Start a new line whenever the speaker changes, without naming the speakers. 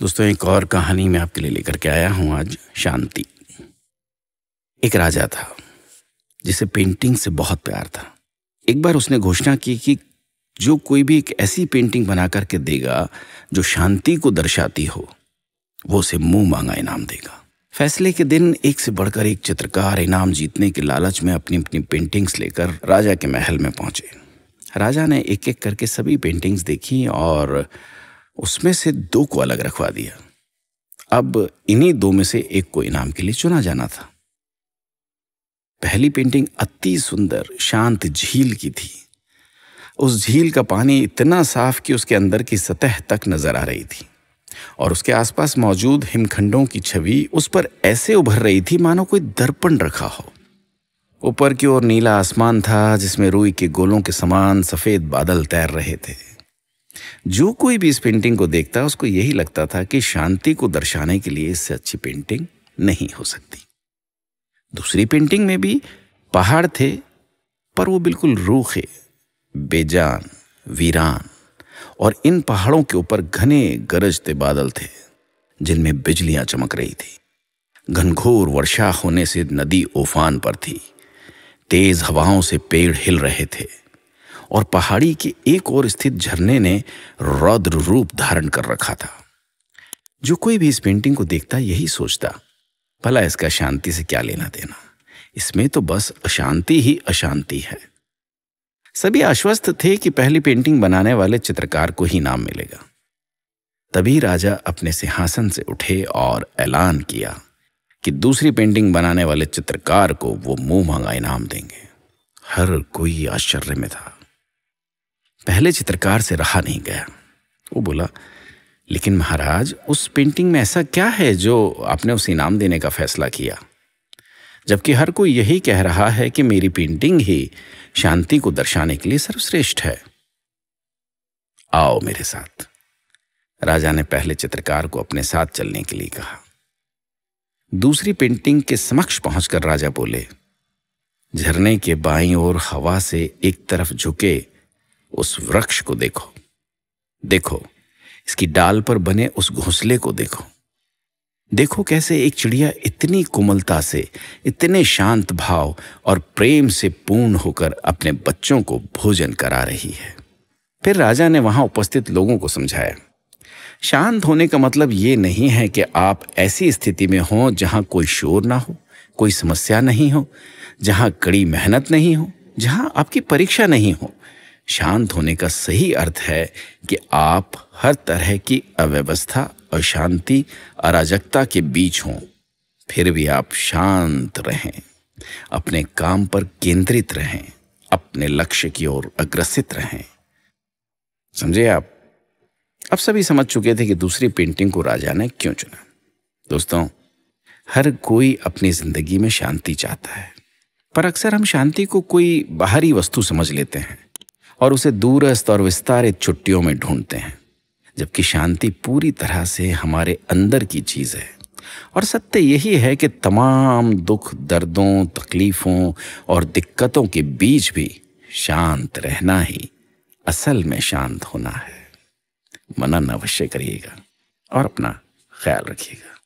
दोस्तों एक और कहानी मैं आपके लिए लेकर के आया हूँ आज शांति एक राजा था जिसे पेंटिंग से बहुत प्यार था एक बार उसने घोषणा की कि जो कोई भी एक ऐसी पेंटिंग बना करके देगा जो शांति को दर्शाती हो वो उसे मुंह मांगा इनाम देगा फैसले के दिन एक से बढ़कर एक चित्रकार इनाम जीतने के लालच में अपनी अपनी पेंटिंग्स लेकर राजा के महल में पहुंचे राजा ने एक एक करके सभी पेंटिंग्स देखी और उसमें से दो को अलग रखवा दिया अब इन्हीं दो में से एक को इनाम के लिए चुना जाना था पहली पेंटिंग अति सुंदर शांत झील की थी उस झील का पानी इतना साफ कि उसके अंदर की सतह तक नजर आ रही थी और उसके आसपास मौजूद हिमखंडों की छवि उस पर ऐसे उभर रही थी मानो कोई दर्पण रखा हो ऊपर की ओर नीला आसमान था जिसमें रुई के गोलों के समान सफेद बादल तैर रहे थे जो कोई भी इस पेंटिंग को देखता उसको यही लगता था कि शांति को दर्शाने के लिए इससे अच्छी पेंटिंग नहीं हो सकती दूसरी पेंटिंग में भी पहाड़ थे पर वो बिल्कुल रूखे बेजान वीरान और इन पहाड़ों के ऊपर घने गरजते बादल थे जिनमें बिजलियां चमक रही थी घनघोर वर्षा होने से नदी उफान पर थी तेज हवाओं से पेड़ हिल रहे थे और पहाड़ी के एक ओर स्थित झरने ने रौद्र रूप धारण कर रखा था जो कोई भी इस पेंटिंग को देखता यही सोचता भला इसका शांति से क्या लेना देना इसमें तो बस अशांति ही अशांति है सभी आश्वस्त थे कि पहली पेंटिंग बनाने वाले चित्रकार को ही नाम मिलेगा तभी राजा अपने सिंहासन से उठे और ऐलान किया कि दूसरी पेंटिंग बनाने वाले चित्रकार को वो मुंह मांगा इनाम देंगे हर कोई आश्चर्य में था पहले चित्रकार से रहा नहीं गया वो बोला लेकिन महाराज उस पेंटिंग में ऐसा क्या है जो आपने उसे इनाम देने का फैसला किया जबकि हर कोई यही कह रहा है कि मेरी पेंटिंग ही शांति को दर्शाने के लिए सर्वश्रेष्ठ है आओ मेरे साथ राजा ने पहले चित्रकार को अपने साथ चलने के लिए कहा दूसरी पेंटिंग के समक्ष पहुंचकर राजा बोले झरने के बाईं ओर हवा से एक तरफ झुके उस वृक्ष को देखो देखो इसकी डाल पर बने उस घोंसले को देखो देखो कैसे एक चिड़िया इतनी कोमलता से इतने शांत भाव और प्रेम से पूर्ण होकर अपने बच्चों को भोजन करा रही है फिर राजा ने वहां उपस्थित लोगों को समझाया शांत होने का मतलब ये नहीं है कि आप ऐसी स्थिति में हों जहां कोई शोर ना हो कोई समस्या नहीं हो जहां कड़ी मेहनत नहीं हो जहां आपकी परीक्षा नहीं हो शांत होने का सही अर्थ है कि आप हर तरह की अव्यवस्था अशांति अराजकता के बीच हों फिर भी आप शांत रहें अपने काम पर केंद्रित रहें अपने लक्ष्य की ओर अग्रसित रहें समझे आप अब सभी समझ चुके थे कि दूसरी पेंटिंग को राजा ने क्यों चुना दोस्तों हर कोई अपनी जिंदगी में शांति चाहता है पर अक्सर हम शांति को कोई बाहरी वस्तु समझ लेते हैं और उसे दूरस्थ और विस्तारित छुट्टियों में ढूंढते हैं जबकि शांति पूरी तरह से हमारे अंदर की चीज़ है और सत्य यही है कि तमाम दुख दर्दों तकलीफ़ों और दिक्कतों के बीच भी शांत रहना ही असल में शांत होना है मनन अवश्य करिएगा और अपना ख्याल रखिएगा